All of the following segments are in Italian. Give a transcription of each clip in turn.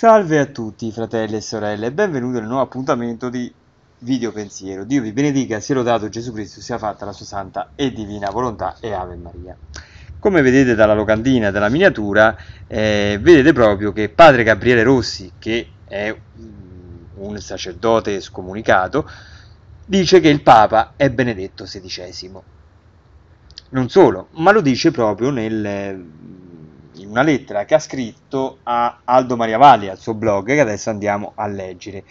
Salve a tutti fratelli e sorelle e benvenuti nel nuovo appuntamento di Video Pensiero. Dio vi benedica, sia lodato Gesù Cristo, sia fatta la sua santa e divina volontà e Ave Maria. Come vedete dalla locandina, della miniatura, eh, vedete proprio che Padre Gabriele Rossi, che è un sacerdote scomunicato, dice che il Papa è Benedetto XVI. Non solo, ma lo dice proprio nel in una lettera che ha scritto a Aldo Maria Valli al suo blog che adesso andiamo a leggere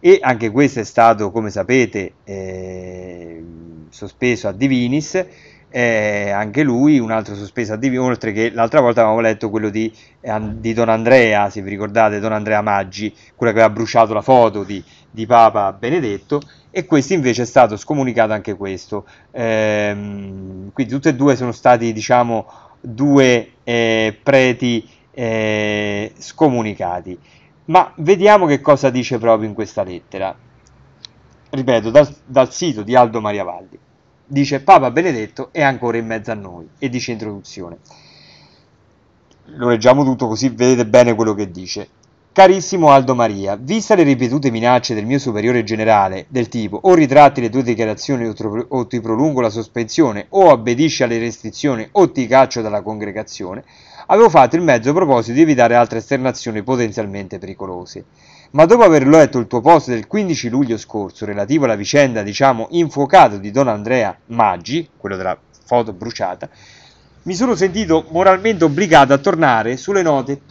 e anche questo è stato come sapete eh, sospeso a Divinis eh, anche lui un altro sospeso a Divinis oltre che l'altra volta avevamo letto quello di, eh, di, Don Andrea se vi ricordate Don Andrea Maggi quella che aveva bruciato la foto di, di Papa Benedetto e questo invece è stato scomunicato anche questo ehm, quindi tutti e due sono stati diciamo due eh, preti eh, scomunicati. Ma vediamo che cosa dice proprio in questa lettera. Ripeto, dal, dal sito di Aldo Maria Valdi. Dice Papa Benedetto è ancora in mezzo a noi e dice introduzione. Lo leggiamo tutto così vedete bene quello che dice. Carissimo Aldo Maria, vista le ripetute minacce del mio superiore generale, del tipo o ritratti le tue dichiarazioni o ti prolungo la sospensione, o abbedisci alle restrizioni o ti caccio dalla congregazione, avevo fatto il mezzo proposito di evitare altre esternazioni potenzialmente pericolose. Ma dopo aver letto il tuo post del 15 luglio scorso relativo alla vicenda, diciamo, infuocato di Don Andrea Maggi, quello della foto bruciata, mi sono sentito moralmente obbligato a tornare sulle note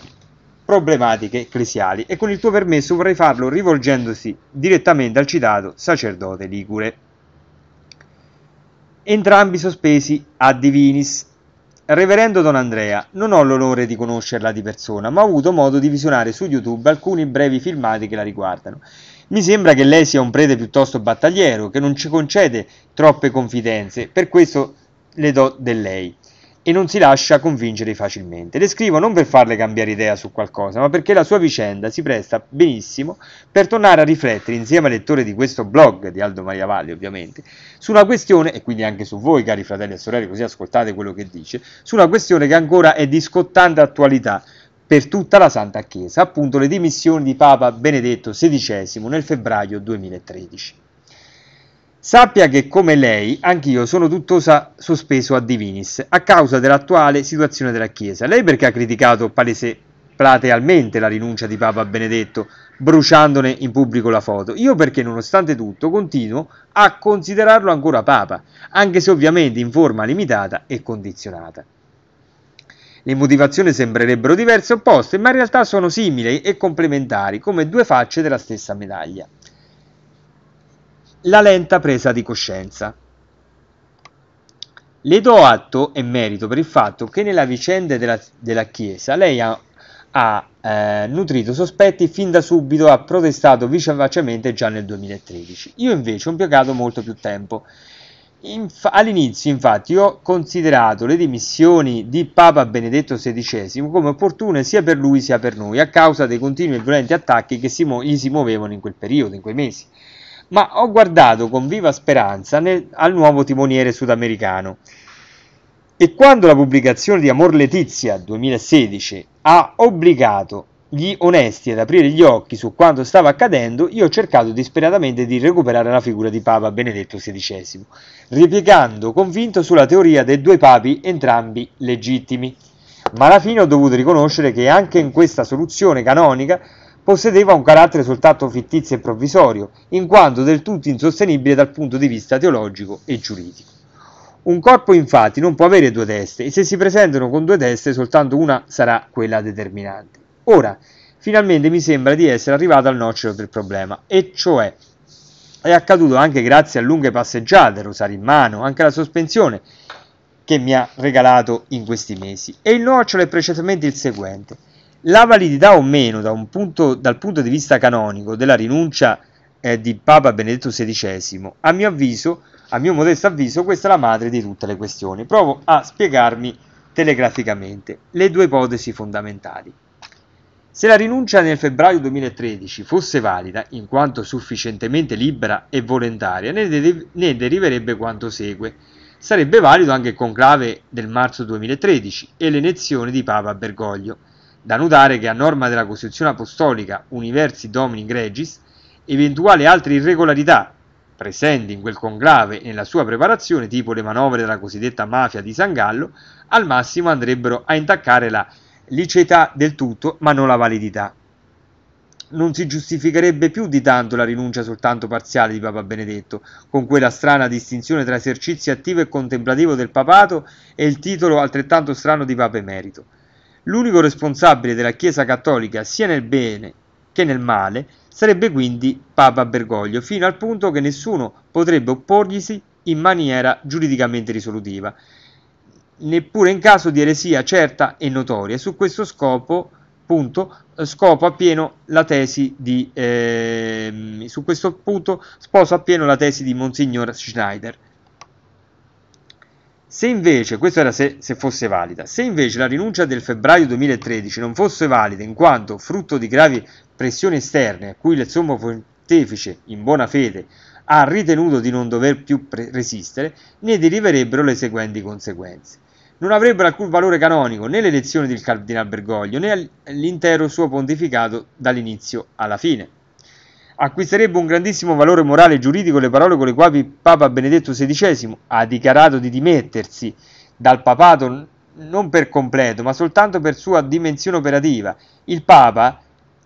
problematiche ecclesiali e con il tuo permesso vorrei farlo rivolgendosi direttamente al citato sacerdote Ligure. Entrambi sospesi a Divinis. Reverendo Don Andrea, non ho l'onore di conoscerla di persona, ma ho avuto modo di visionare su YouTube alcuni brevi filmati che la riguardano. Mi sembra che lei sia un prete piuttosto battagliero, che non ci concede troppe confidenze, per questo le do del lei e non si lascia convincere facilmente. Le scrivo non per farle cambiare idea su qualcosa, ma perché la sua vicenda si presta benissimo per tornare a riflettere insieme al lettore di questo blog di Aldo Maria Valli, ovviamente, su una questione, e quindi anche su voi, cari fratelli e sorelle, così ascoltate quello che dice, su una questione che ancora è di scottante attualità per tutta la Santa Chiesa, appunto le dimissioni di Papa Benedetto XVI nel febbraio 2013. Sappia che, come lei, anch'io sono tuttosa sospeso a divinis, a causa dell'attuale situazione della Chiesa. Lei perché ha criticato palese, platealmente la rinuncia di Papa Benedetto, bruciandone in pubblico la foto? Io perché, nonostante tutto, continuo a considerarlo ancora Papa, anche se ovviamente in forma limitata e condizionata. Le motivazioni sembrerebbero diverse e opposte, ma in realtà sono simili e complementari, come due facce della stessa medaglia la lenta presa di coscienza. Le do atto e merito per il fatto che nella vicenda della, della Chiesa lei ha, ha eh, nutrito sospetti fin da subito, ha protestato vivacemente già nel 2013. Io invece ho impiegato molto più tempo. Inf- all'inizio, infatti, ho considerato le dimissioni di Papa Benedetto XVI come opportune sia per lui sia per noi, a causa dei continui e violenti attacchi che si mu- gli si muovevano in quel periodo, in quei mesi ma ho guardato con viva speranza nel, al nuovo timoniere sudamericano. E quando la pubblicazione di Amor Letizia 2016 ha obbligato gli onesti ad aprire gli occhi su quanto stava accadendo, io ho cercato disperatamente di recuperare la figura di Papa Benedetto XVI, ripiegando convinto sulla teoria dei due papi entrambi legittimi. Ma alla fine ho dovuto riconoscere che anche in questa soluzione canonica possedeva un carattere soltanto fittizio e provvisorio, in quanto del tutto insostenibile dal punto di vista teologico e giuridico. Un corpo infatti non può avere due teste e se si presentano con due teste soltanto una sarà quella determinante. Ora, finalmente mi sembra di essere arrivato al nocciolo del problema, e cioè è accaduto anche grazie a lunghe passeggiate, rosario in mano, anche la sospensione che mi ha regalato in questi mesi. E il nocciolo è precisamente il seguente la validità o meno da punto, dal punto di vista canonico della rinuncia eh, di Papa Benedetto XVI, a mio avviso, a mio modesto avviso, questa è la madre di tutte le questioni. Provo a spiegarmi telegraficamente le due ipotesi fondamentali. Se la rinuncia nel febbraio 2013 fosse valida, in quanto sufficientemente libera e volontaria, ne, de- ne deriverebbe quanto segue. Sarebbe valido anche il conclave del marzo 2013 e l'elezione di Papa Bergoglio da notare che a norma della Costituzione Apostolica Universi Domini Gregis, eventuali altre irregolarità presenti in quel conclave e nella sua preparazione, tipo le manovre della cosiddetta mafia di Sangallo, al massimo andrebbero a intaccare la liceità del tutto, ma non la validità. Non si giustificherebbe più di tanto la rinuncia soltanto parziale di Papa Benedetto, con quella strana distinzione tra esercizio attivo e contemplativo del papato e il titolo altrettanto strano di Papa Emerito. L'unico responsabile della Chiesa cattolica sia nel bene che nel male sarebbe quindi Papa Bergoglio, fino al punto che nessuno potrebbe opporglisi in maniera giuridicamente risolutiva, neppure in caso di eresia certa e notoria. Su questo scopo punto eh, sposo appieno la tesi di eh, su questo punto sposo appieno la tesi di Monsignor Schneider. Se invece, questo era se, se, fosse valida, se invece la rinuncia del febbraio 2013 non fosse valida in quanto frutto di gravi pressioni esterne a cui il sommo pontefice, in buona fede, ha ritenuto di non dover più pre- resistere, ne deriverebbero le seguenti conseguenze. Non avrebbero alcun valore canonico né l'elezione del Cardinal Bergoglio né l'intero suo pontificato dall'inizio alla fine acquisterebbe un grandissimo valore morale e giuridico le parole con le quali Papa Benedetto XVI ha dichiarato di dimettersi dal papato non per completo, ma soltanto per sua dimensione operativa. Il Papa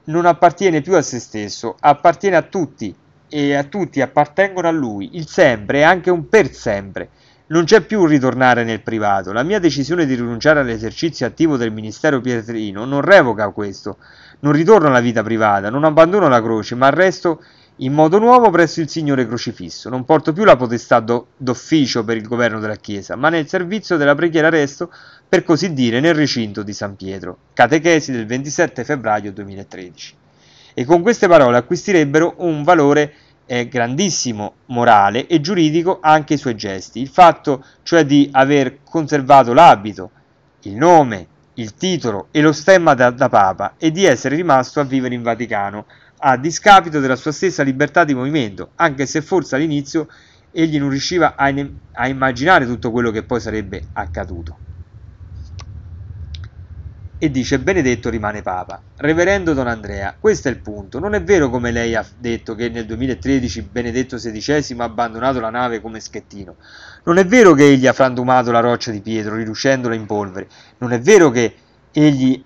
non appartiene più a se stesso, appartiene a tutti e a tutti appartengono a lui. Il sempre è anche un per sempre. Non c'è più un ritornare nel privato. La mia decisione di rinunciare all'esercizio attivo del ministero pietrino non revoca questo non ritorno alla vita privata, non abbandono la croce, ma resto in modo nuovo presso il Signore crocifisso. Non porto più la potestà do, d'ufficio per il governo della Chiesa, ma nel servizio della preghiera resto, per così dire, nel recinto di San Pietro. Catechesi del 27 febbraio 2013. E con queste parole acquistirebbero un valore eh, grandissimo morale e giuridico anche i suoi gesti. Il fatto cioè di aver conservato l'abito, il nome, il titolo e lo stemma da, da Papa e di essere rimasto a vivere in Vaticano, a discapito della sua stessa libertà di movimento, anche se forse all'inizio egli non riusciva a, a immaginare tutto quello che poi sarebbe accaduto e dice Benedetto rimane papa. Reverendo Don Andrea, questo è il punto. Non è vero come lei ha detto che nel 2013 Benedetto XVI ha abbandonato la nave come schettino. Non è vero che egli ha frantumato la roccia di Pietro riducendola in polvere. Non è vero che egli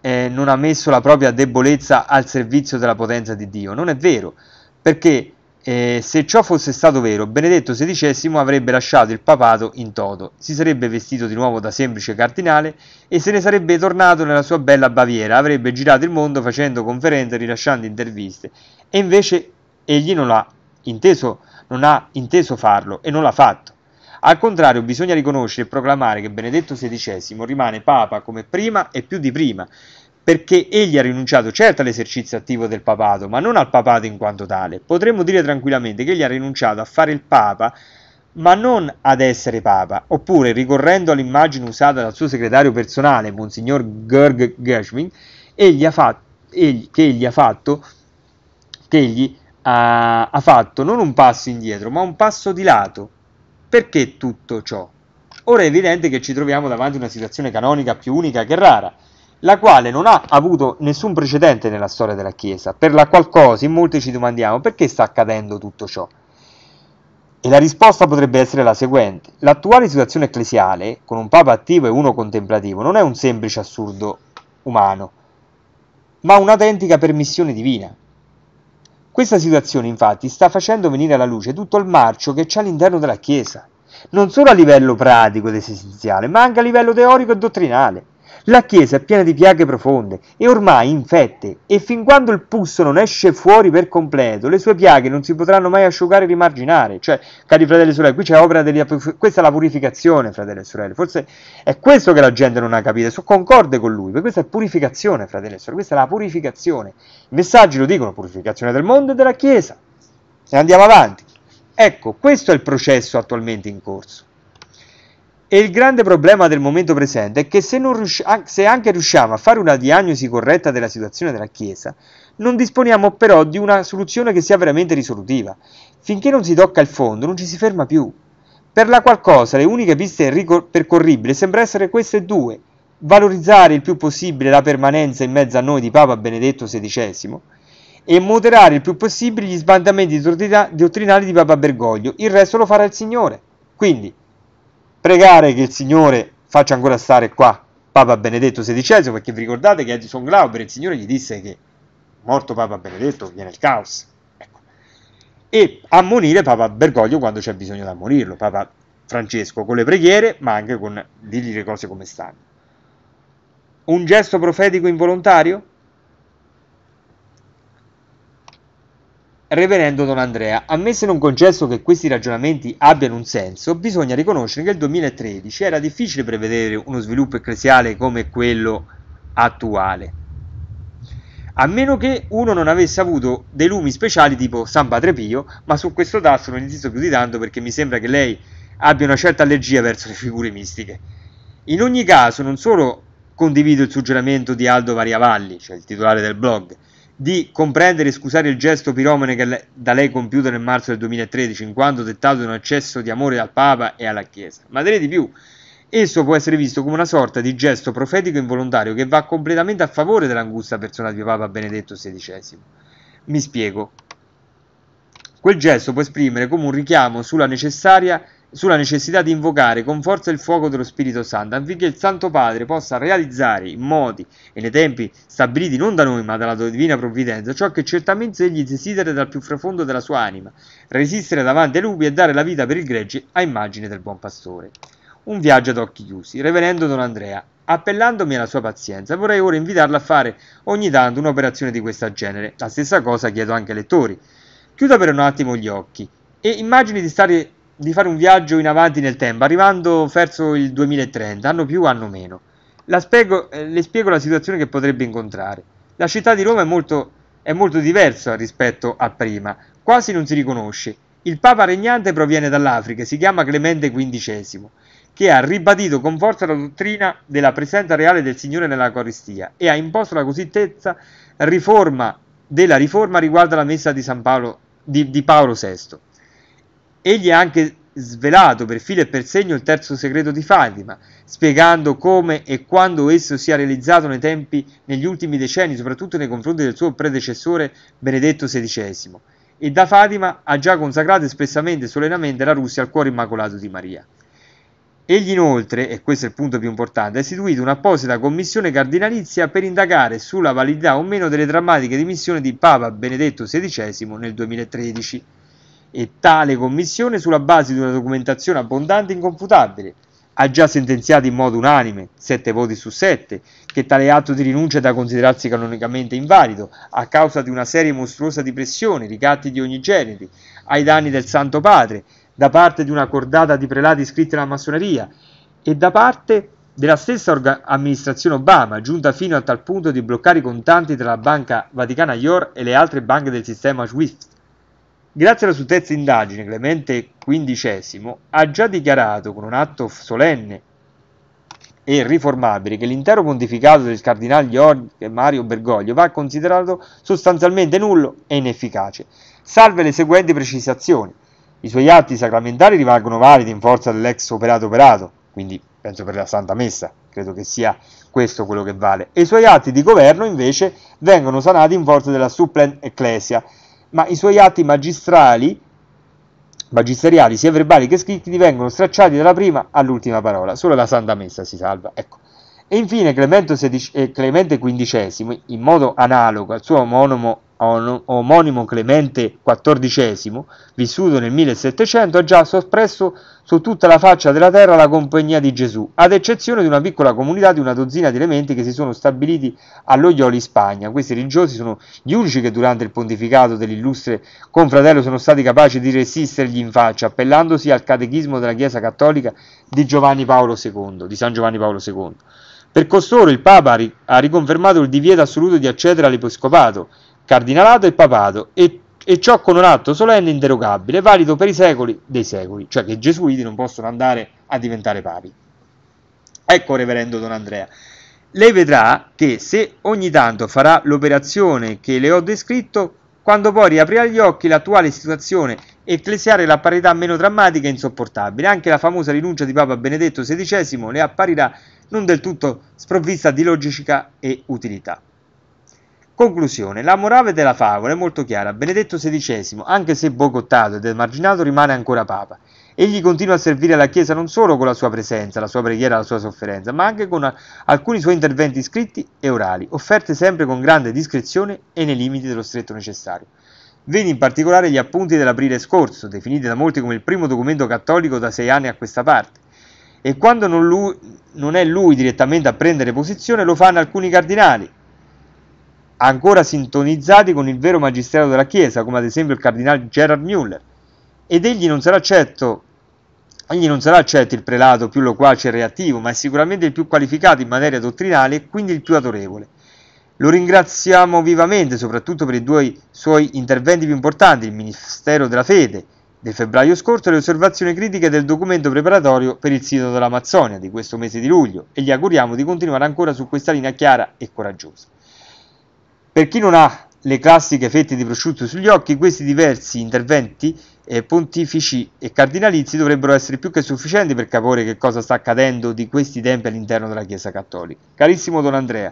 eh, non ha messo la propria debolezza al servizio della potenza di Dio. Non è vero, perché eh, se ciò fosse stato vero, Benedetto XVI avrebbe lasciato il papato in toto, si sarebbe vestito di nuovo da semplice cardinale e se ne sarebbe tornato nella sua bella Baviera, avrebbe girato il mondo facendo conferenze e rilasciando interviste. E invece egli non ha, inteso, non ha inteso farlo e non l'ha fatto. Al contrario, bisogna riconoscere e proclamare che Benedetto XVI rimane papa come prima e più di prima, perché egli ha rinunciato certo all'esercizio attivo del papato, ma non al papato in quanto tale. Potremmo dire tranquillamente che egli ha rinunciato a fare il papa, ma non ad essere papa, oppure ricorrendo all'immagine usata dal suo segretario personale, Monsignor Gerg Gershwin, egli ha fatto, egli, che egli ha fatto, che egli ha, ah, ha fatto non un passo indietro, ma un passo di lato. Perché tutto ciò? Ora è evidente che ci troviamo davanti a una situazione canonica più unica che rara la quale non ha avuto nessun precedente nella storia della Chiesa, per la qual cosa in molti ci domandiamo perché sta accadendo tutto ciò. E la risposta potrebbe essere la seguente. L'attuale situazione ecclesiale, con un Papa attivo e uno contemplativo, non è un semplice assurdo umano, ma un'autentica permissione divina. Questa situazione infatti sta facendo venire alla luce tutto il marcio che c'è all'interno della Chiesa, non solo a livello pratico ed esistenziale, ma anche a livello teorico e dottrinale. La Chiesa è piena di piaghe profonde e ormai infette, e fin quando il pus non esce fuori per completo, le sue piaghe non si potranno mai asciugare e rimarginare. Cioè, cari fratelli e sorelle, qui c'è opera della questa è la purificazione, fratelli e sorelle. Forse è questo che la gente non ha capito, sono concorde con lui, perché questa è purificazione, fratelli e sorelle, questa è la purificazione. I messaggi lo dicono, purificazione del mondo e della Chiesa. E andiamo avanti. Ecco, questo è il processo attualmente in corso. E il grande problema del momento presente è che se, riusci- se, anche riusciamo a fare una diagnosi corretta della situazione della Chiesa, non disponiamo però di una soluzione che sia veramente risolutiva. Finché non si tocca il fondo, non ci si ferma più. Per la qualcosa, le uniche piste ricor- percorribili sembra essere queste due. Valorizzare il più possibile la permanenza in mezzo a noi di Papa Benedetto XVI e moderare il più possibile gli sbandamenti dottrinali di Papa Bergoglio. Il resto lo farà il Signore. Quindi, pregare che il Signore faccia ancora stare qua Papa Benedetto XVI, perché vi ricordate che Edison Glauber il Signore gli disse che morto Papa Benedetto viene il caos. Ecco. E ammonire Papa Bergoglio quando c'è bisogno di ammonirlo, Papa Francesco, con le preghiere, ma anche con dirgli le cose come stanno. Un gesto profetico involontario? Reverendo Don Andrea, ammesso non concesso che questi ragionamenti abbiano un senso, bisogna riconoscere che nel 2013 era difficile prevedere uno sviluppo ecclesiale come quello attuale. A meno che uno non avesse avuto dei lumi speciali tipo San Padre Pio, ma su questo tasto non insisto più di tanto perché mi sembra che lei abbia una certa allergia verso le figure mistiche. In ogni caso, non solo condivido il suggerimento di Aldo Variavalli, cioè il titolare del blog, di comprendere e scusare il gesto piromane le, da lei compiuto nel marzo del 2013, in quanto dettato da un accesso di amore al Papa e alla Chiesa. Ma direi di più, esso può essere visto come una sorta di gesto profetico involontario che va completamente a favore dell'angusta persona di Papa Benedetto XVI. Mi spiego. Quel gesto può esprimere come un richiamo sulla necessaria sulla necessità di invocare con forza il fuoco dello Spirito Santo, affinché il Santo Padre possa realizzare in modi e nei tempi stabiliti non da noi ma dalla divina provvidenza ciò che certamente egli desidera dal più profondo della sua anima, resistere davanti ai lupi e dare la vita per il gregge a immagine del buon pastore. Un viaggio ad occhi chiusi, reverendo Don Andrea. Appellandomi alla sua pazienza, vorrei ora invitarla a fare ogni tanto un'operazione di questo genere. La stessa cosa chiedo anche ai lettori. Chiuda per un attimo gli occhi e immagini di stare di fare un viaggio in avanti nel tempo, arrivando verso il 2030, anno più, anno meno. Spiego, eh, le spiego la situazione che potrebbe incontrare. La città di Roma è molto, è molto diversa rispetto a prima, quasi non si riconosce. Il Papa regnante proviene dall'Africa, si chiama Clemente XV, che ha ribadito con forza la dottrina della presenza reale del Signore nella Coristia e ha imposto la cosiddetta riforma della riforma riguardo alla messa di, Paolo, di, di Paolo VI. Egli ha anche svelato per filo e per segno il terzo segreto di Fatima, spiegando come e quando esso sia realizzato nei tempi, negli ultimi decenni, soprattutto nei confronti del suo predecessore Benedetto XVI. E da Fatima ha già consacrato espressamente e solenamente la Russia al cuore immacolato di Maria. Egli inoltre, e questo è il punto più importante, ha istituito un'apposita commissione cardinalizia per indagare sulla validità o meno delle drammatiche dimissioni di Papa Benedetto XVI nel 2013 e tale commissione, sulla base di una documentazione abbondante e inconfutabile, ha già sentenziato in modo unanime, 7 voti su 7, che tale atto di rinuncia è da considerarsi canonicamente invalido a causa di una serie mostruosa di pressioni, ricatti di ogni genere, ai danni del Santo Padre, da parte di una cordata di prelati iscritti alla massoneria e da parte della stessa orga- amministrazione Obama, giunta fino a tal punto di bloccare i contanti tra la Banca Vaticana IOR e le altre banche del sistema SWIFT. Grazie alla sua terza indagine, Clemente XV ha già dichiarato con un atto solenne e riformabile che l'intero pontificato del cardinale Mario Bergoglio va considerato sostanzialmente nullo e inefficace, salve le seguenti precisazioni. I suoi atti sacramentali rimangono validi in forza dell'ex operato operato, quindi penso per la Santa Messa, credo che sia questo quello che vale, e i suoi atti di governo invece vengono sanati in forza della supplen ecclesia, ma i suoi atti magistrali magisteriali, sia verbali che scritti, vengono stracciati dalla prima all'ultima parola, solo la Santa Messa si salva. Ecco. E infine eh, Clemente, XVI, Clemente, XV, in modo analogo al suo omonimo omonimo Clemente XIV, vissuto nel 1700, ha già soppresso su tutta la faccia della terra la compagnia di Gesù, ad eccezione di una piccola comunità di una dozzina di elementi che si sono stabiliti all'Oglioli Spagna. Questi religiosi sono gli unici che durante il pontificato dell'illustre confratello sono stati capaci di resistergli in faccia, appellandosi al catechismo della Chiesa Cattolica di, II, di San Giovanni Paolo II. Per costoro il Papa ha riconfermato il divieto assoluto di accedere all'episcopato, cardinalato e papato, e, e ciò con un atto solenne e inderogabile, valido per i secoli dei secoli, cioè che i gesuiti non possono andare a diventare papi. Ecco, reverendo Don Andrea, lei vedrà che se ogni tanto farà l'operazione che le ho descritto, quando poi riaprirà gli occhi l'attuale situazione ecclesiale la parità meno drammatica e insopportabile. Anche la famosa rinuncia di Papa Benedetto XVI le apparirà non del tutto sprovvista di logica e utilità. Conclusione. La morale della favola è molto chiara. Benedetto XVI, anche se boicottato ed emarginato, rimane ancora Papa. Egli continua a servire la Chiesa non solo con la sua presenza, la sua preghiera, la sua sofferenza, ma anche con alcuni suoi interventi scritti e orali, offerti sempre con grande discrezione e nei limiti dello stretto necessario. Vedi in particolare gli appunti dell'aprile scorso, definiti da molti come il primo documento cattolico da sei anni a questa parte e quando non, lui, non, è lui direttamente a prendere posizione lo fanno alcuni cardinali, ancora sintonizzati con il vero magistero della Chiesa, come ad esempio il cardinale Gerard Müller, ed egli non sarà certo Egli non sarà certo il prelato più loquace e reattivo, ma è sicuramente il più qualificato in materia dottrinale e quindi il più adorevole. Lo ringraziamo vivamente, soprattutto per i due suoi interventi più importanti, il Ministero della Fede del febbraio scorso e le osservazioni critiche del documento preparatorio per il sito dell'Amazzonia di questo mese di luglio e gli auguriamo di continuare ancora su questa linea chiara e coraggiosa. Per chi non ha le classiche fette di prosciutto sugli occhi, questi diversi interventi eh, pontifici e cardinalizi dovrebbero essere più che sufficienti per capire che cosa sta accadendo di questi tempi all'interno della Chiesa Cattolica. Carissimo Don Andrea,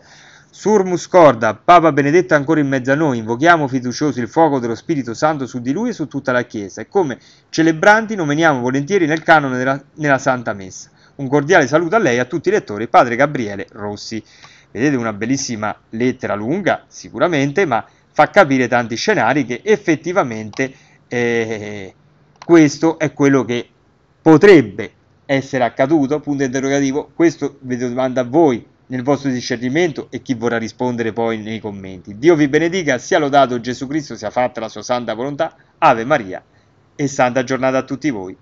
Surmus corda, Papa Benedetto ancora in mezzo a noi, invochiamo fiduciosi il fuoco dello Spirito Santo su di lui e su tutta la Chiesa e come celebranti nominiamo volentieri nel canone della, nella Santa Messa. Un cordiale saluto a lei e a tutti i lettori, Padre Gabriele Rossi. Vedete una bellissima lettera lunga, sicuramente, ma fa capire tanti scenari che effettivamente eh, questo è quello che potrebbe essere accaduto, punto interrogativo, questo vi domanda a voi nel vostro discernimento e chi vorrà rispondere poi nei commenti. Dio vi benedica, sia lodato Gesù Cristo, sia fatta la sua santa volontà, Ave Maria e santa giornata a tutti voi.